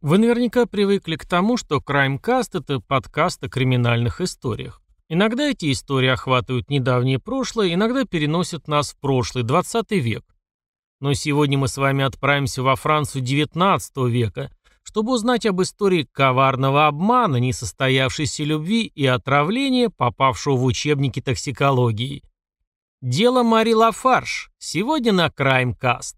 Вы наверняка привыкли к тому, что Краймкаст – это подкаст о криминальных историях. Иногда эти истории охватывают недавнее прошлое, иногда переносят нас в прошлый, 20 век. Но сегодня мы с вами отправимся во Францию 19 века, чтобы узнать об истории коварного обмана, несостоявшейся любви и отравления, попавшего в учебники токсикологии. Дело Мари Лафарш. Сегодня на Краймкаст.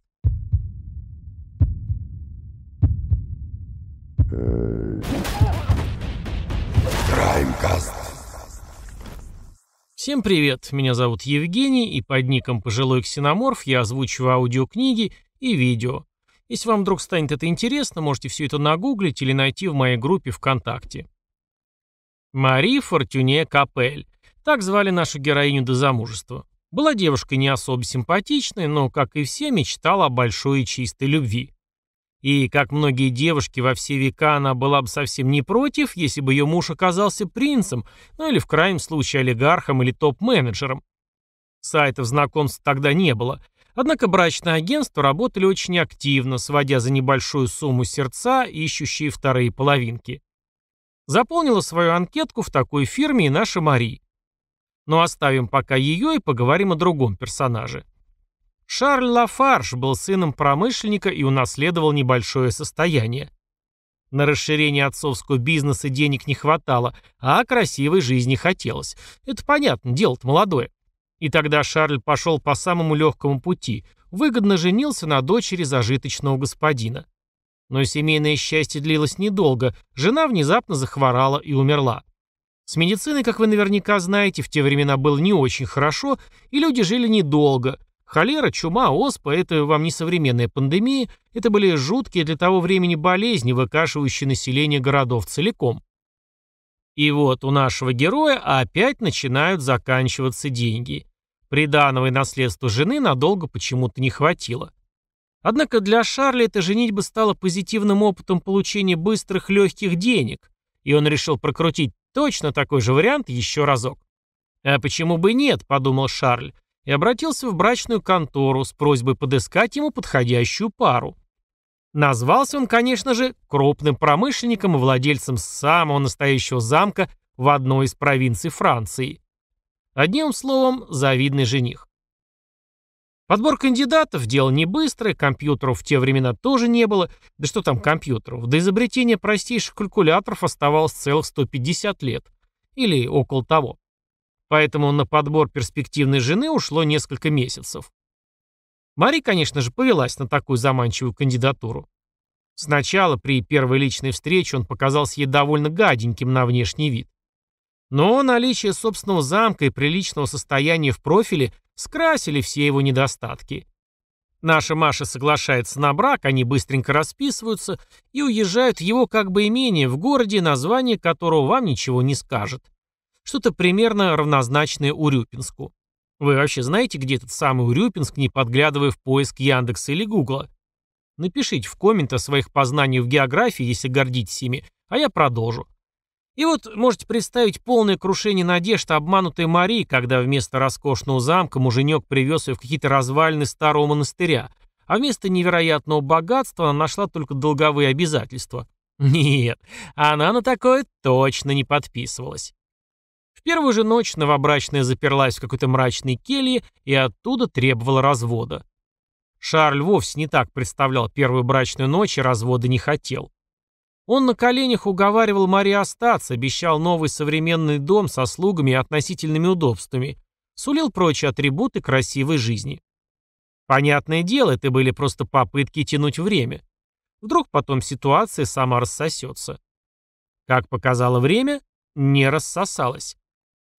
Краймкаст. Э, Всем привет, меня зовут Евгений, и под ником «Пожилой ксеноморф» я озвучиваю аудиокниги и видео. Если вам вдруг станет это интересно, можете все это нагуглить или найти в моей группе ВКонтакте. Мари Фортюне Капель. Так звали нашу героиню до замужества. Была девушкой не особо симпатичной, но, как и все, мечтала о большой и чистой любви. И, как многие девушки, во все века она была бы совсем не против, если бы ее муж оказался принцем, ну или в крайнем случае олигархом или топ-менеджером. Сайтов знакомств тогда не было. Однако брачные агентства работали очень активно, сводя за небольшую сумму сердца, ищущие вторые половинки. Заполнила свою анкетку в такой фирме и наша Мари. Но оставим пока ее и поговорим о другом персонаже. Шарль Лафарж был сыном промышленника и унаследовал небольшое состояние. На расширение отцовского бизнеса денег не хватало, а красивой жизни хотелось. Это понятно, дело-то молодое. И тогда Шарль пошел по самому легкому пути, выгодно женился на дочери зажиточного господина. Но семейное счастье длилось недолго, жена внезапно захворала и умерла. С медициной, как вы наверняка знаете, в те времена было не очень хорошо, и люди жили недолго, Холера, чума, оспа – это вам не современная пандемия, это были жуткие для того времени болезни, выкашивающие население городов целиком. И вот у нашего героя опять начинают заканчиваться деньги. Приданого и наследства жены надолго почему-то не хватило. Однако для Шарля эта женитьба стала позитивным опытом получения быстрых легких денег, и он решил прокрутить точно такой же вариант еще разок. «А почему бы нет?» – подумал Шарль и обратился в брачную контору с просьбой подыскать ему подходящую пару. Назвался он, конечно же, крупным промышленником и владельцем самого настоящего замка в одной из провинций Франции. Одним словом, завидный жених. Подбор кандидатов – дело не быстрое, компьютеров в те времена тоже не было, да что там компьютеров, до изобретения простейших калькуляторов оставалось целых 150 лет, или около того. Поэтому на подбор перспективной жены ушло несколько месяцев. Мари, конечно же, повелась на такую заманчивую кандидатуру. Сначала, при первой личной встрече, он показался ей довольно гаденьким на внешний вид. Но наличие собственного замка и приличного состояния в профиле скрасили все его недостатки. Наша Маша соглашается на брак, они быстренько расписываются и уезжают в его как бы имение в городе, название которого вам ничего не скажет. Что-то примерно равнозначное Урюпинску. Вы вообще знаете, где этот самый Урюпинск, не подглядывая в поиск Яндекса или Гугла? Напишите в коммент о своих познаниях в географии, если гордитесь ими, а я продолжу. И вот можете представить полное крушение надежд обманутой Марии, когда вместо роскошного замка муженек привез ее в какие-то развалины старого монастыря, а вместо невероятного богатства она нашла только долговые обязательства. Нет, она на такое точно не подписывалась. В первую же ночь новобрачная заперлась в какой-то мрачной келье и оттуда требовала развода. Шарль вовсе не так представлял первую брачную ночь и развода не хотел. Он на коленях уговаривал Мари остаться, обещал новый современный дом со слугами и относительными удобствами, сулил прочие атрибуты красивой жизни. Понятное дело, это были просто попытки тянуть время. Вдруг потом ситуация сама рассосется. Как показало время, не рассосалась.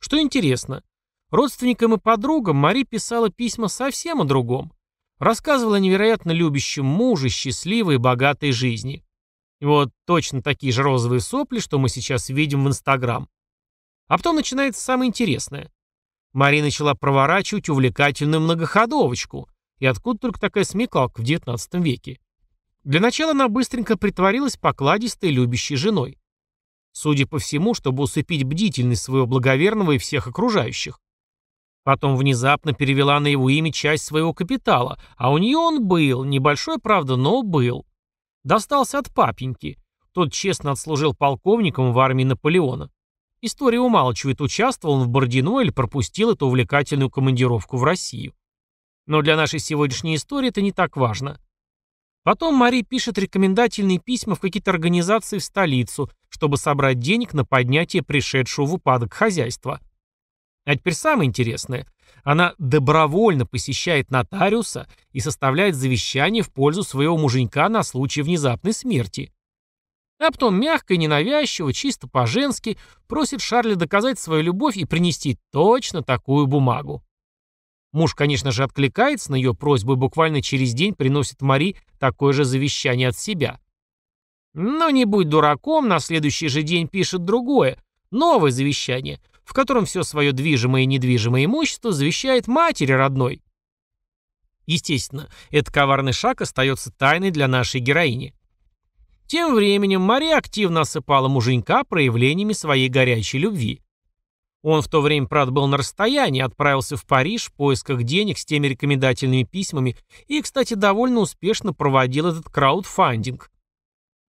Что интересно, родственникам и подругам Мари писала письма совсем о другом. Рассказывала о невероятно любящем муже, счастливой и богатой жизни. вот точно такие же розовые сопли, что мы сейчас видим в Инстаграм. А потом начинается самое интересное. Мари начала проворачивать увлекательную многоходовочку. И откуда только такая смекалка в XIX веке? Для начала она быстренько притворилась покладистой любящей женой. Судя по всему, чтобы усыпить бдительность своего благоверного и всех окружающих. Потом внезапно перевела на его имя часть своего капитала, а у нее он был, небольшой, правда, но был. Достался от папеньки. Тот честно отслужил полковником в армии Наполеона. История умалчивает, участвовал он в Бордино или пропустил эту увлекательную командировку в Россию. Но для нашей сегодняшней истории это не так важно. Потом Мари пишет рекомендательные письма в какие-то организации в столицу, чтобы собрать денег на поднятие пришедшего в упадок хозяйства. А теперь самое интересное. Она добровольно посещает нотариуса и составляет завещание в пользу своего муженька на случай внезапной смерти. А потом мягко и ненавязчиво, чисто по-женски, просит Шарля доказать свою любовь и принести точно такую бумагу. Муж, конечно же, откликается на ее просьбу и буквально через день приносит Мари такое же завещание от себя. Но «Ну, не будь дураком, на следующий же день пишет другое, новое завещание, в котором все свое движимое и недвижимое имущество завещает матери родной. Естественно, этот коварный шаг остается тайной для нашей героини. Тем временем Мария активно осыпала муженька проявлениями своей горячей любви. Он в то время, правда, был на расстоянии, отправился в Париж в поисках денег с теми рекомендательными письмами и, кстати, довольно успешно проводил этот краудфандинг.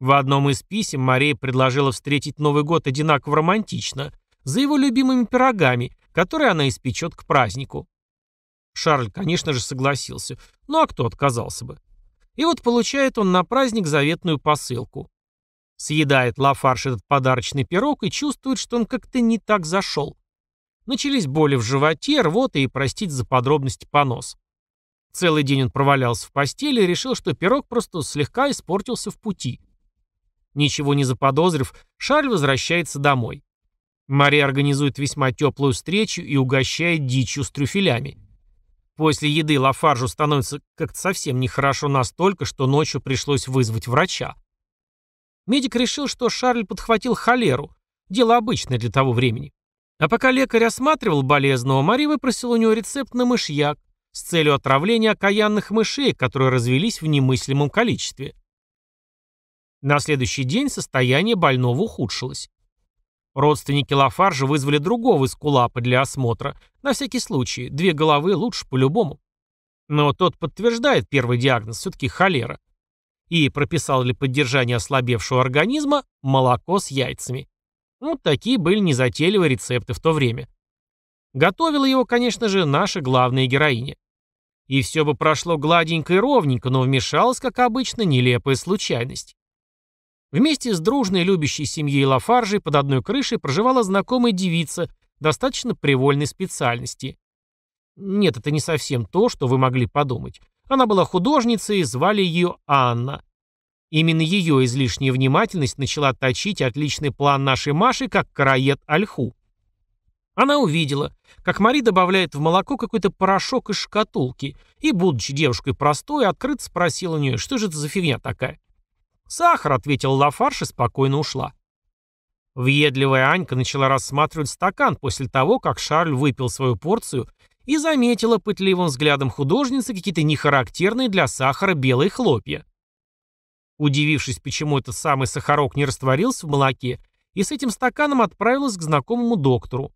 В одном из писем Мария предложила встретить Новый год одинаково романтично, за его любимыми пирогами, которые она испечет к празднику. Шарль, конечно же, согласился. Ну а кто отказался бы? И вот получает он на праздник заветную посылку. Съедает Лафарш этот подарочный пирог и чувствует, что он как-то не так зашел. Начались боли в животе, рвота и, простить за подробности, понос. Целый день он провалялся в постели и решил, что пирог просто слегка испортился в пути. Ничего не заподозрив, Шарль возвращается домой. Мария организует весьма теплую встречу и угощает дичью с трюфелями. После еды Лафаржу становится как-то совсем нехорошо настолько, что ночью пришлось вызвать врача. Медик решил, что Шарль подхватил холеру. Дело обычное для того времени. А пока лекарь осматривал болезного, Мария выпросила у него рецепт на мышьяк с целью отравления окаянных мышей, которые развелись в немыслимом количестве. На следующий день состояние больного ухудшилось. Родственники Лафаржа вызвали другого из кулапа для осмотра. На всякий случай, две головы лучше по-любому. Но тот подтверждает первый диагноз, все-таки холера. И прописал для поддержания ослабевшего организма молоко с яйцами. Вот такие были незатейливые рецепты в то время. Готовила его, конечно же, наша главная героиня. И все бы прошло гладенько и ровненько, но вмешалась, как обычно, нелепая случайность. Вместе с дружной любящей семьей Лафаржей под одной крышей проживала знакомая девица достаточно привольной специальности. Нет, это не совсем то, что вы могли подумать. Она была художницей, звали ее Анна. Именно ее излишняя внимательность начала точить отличный план нашей Маши как караед альху. Она увидела, как Мари добавляет в молоко какой-то порошок из шкатулки, и, будучи девушкой простой, открыто спросила у нее, что же это за фигня такая. «Сахар», — ответила Лафарш и спокойно ушла. Въедливая Анька начала рассматривать стакан после того, как Шарль выпил свою порцию и заметила пытливым взглядом художницы какие-то нехарактерные для сахара белые хлопья удивившись, почему этот самый сахарок не растворился в молоке, и с этим стаканом отправилась к знакомому доктору.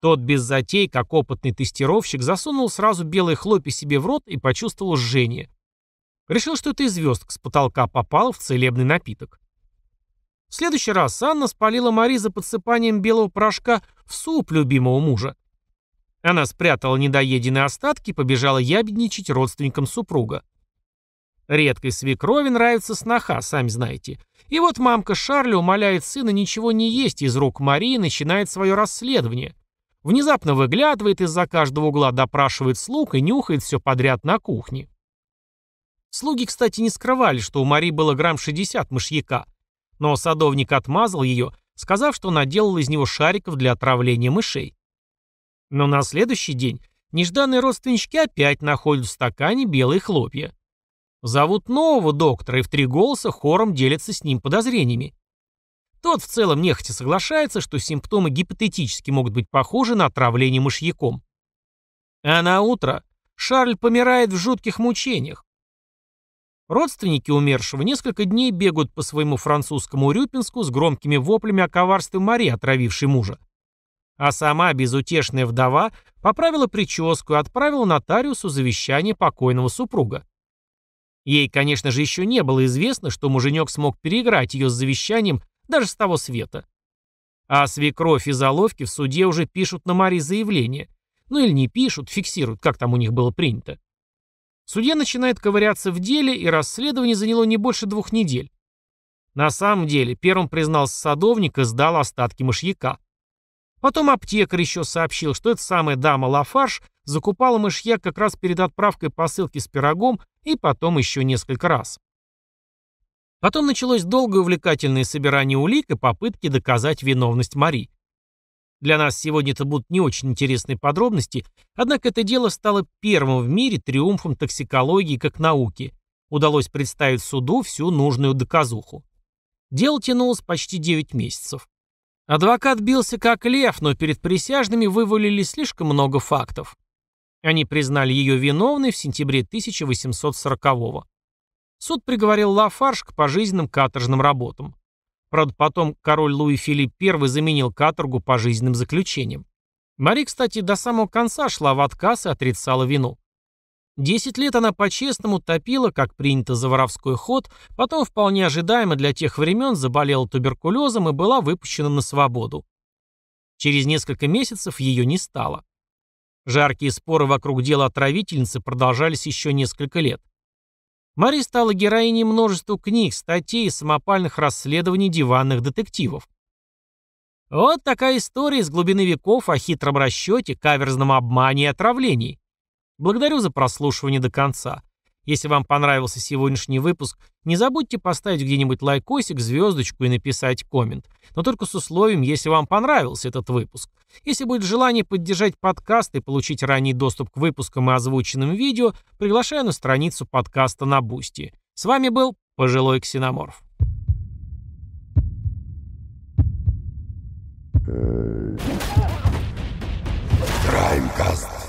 Тот без затей, как опытный тестировщик, засунул сразу белые хлопья себе в рот и почувствовал жжение. Решил, что это и звездка с потолка попала в целебный напиток. В следующий раз Анна спалила Мари за подсыпанием белого порошка в суп любимого мужа. Она спрятала недоеденные остатки и побежала ябедничать родственникам супруга. Редкой свекрови нравится сноха, сами знаете. И вот мамка Шарля умоляет сына ничего не есть из рук Марии и начинает свое расследование. Внезапно выглядывает из-за каждого угла, допрашивает слуг и нюхает все подряд на кухне. Слуги, кстати, не скрывали, что у Мари было грамм 60 мышьяка. Но садовник отмазал ее, сказав, что она делала из него шариков для отравления мышей. Но на следующий день нежданные родственнички опять находят в стакане белые хлопья. Зовут нового доктора и в три голоса хором делятся с ним подозрениями. Тот в целом нехотя соглашается, что симптомы гипотетически могут быть похожи на отравление мышьяком. А на утро Шарль помирает в жутких мучениях. Родственники умершего несколько дней бегают по своему французскому Рюпинску с громкими воплями о коварстве Марии, отравившей мужа. А сама безутешная вдова поправила прическу и отправила нотариусу завещание покойного супруга. Ей, конечно же, еще не было известно, что муженек смог переиграть ее с завещанием даже с того света. А свекровь и заловки в суде уже пишут на Мари заявление. Ну или не пишут, фиксируют, как там у них было принято. Судья начинает ковыряться в деле, и расследование заняло не больше двух недель. На самом деле, первым признался садовник и сдал остатки мышьяка. Потом аптекарь еще сообщил, что эта самая дама Лафарш закупала мышьяк как раз перед отправкой посылки с пирогом и потом еще несколько раз. Потом началось долгое увлекательное собирание улик и попытки доказать виновность Мари. Для нас сегодня это будут не очень интересные подробности, однако это дело стало первым в мире триумфом токсикологии как науки. Удалось представить суду всю нужную доказуху. Дело тянулось почти 9 месяцев. Адвокат бился как лев, но перед присяжными вывалили слишком много фактов. Они признали ее виновной в сентябре 1840-го. Суд приговорил Лафарш к пожизненным каторжным работам. Правда, потом король Луи Филипп I заменил каторгу пожизненным заключением. Мари, кстати, до самого конца шла в отказ и отрицала вину. Десять лет она по-честному топила, как принято за воровской ход, потом вполне ожидаемо для тех времен заболела туберкулезом и была выпущена на свободу. Через несколько месяцев ее не стало. Жаркие споры вокруг дела отравительницы продолжались еще несколько лет. Мари стала героиней множества книг, статей и самопальных расследований диванных детективов. Вот такая история из глубины веков о хитром расчете, каверзном обмане и отравлении. Благодарю за прослушивание до конца. Если вам понравился сегодняшний выпуск, не забудьте поставить где-нибудь лайкосик, звездочку и написать коммент. Но только с условием, если вам понравился этот выпуск. Если будет желание поддержать подкаст и получить ранний доступ к выпускам и озвученным видео, приглашаю на страницу подкаста на Бусти. С вами был пожилой ксеноморф. Краймкаст. Э.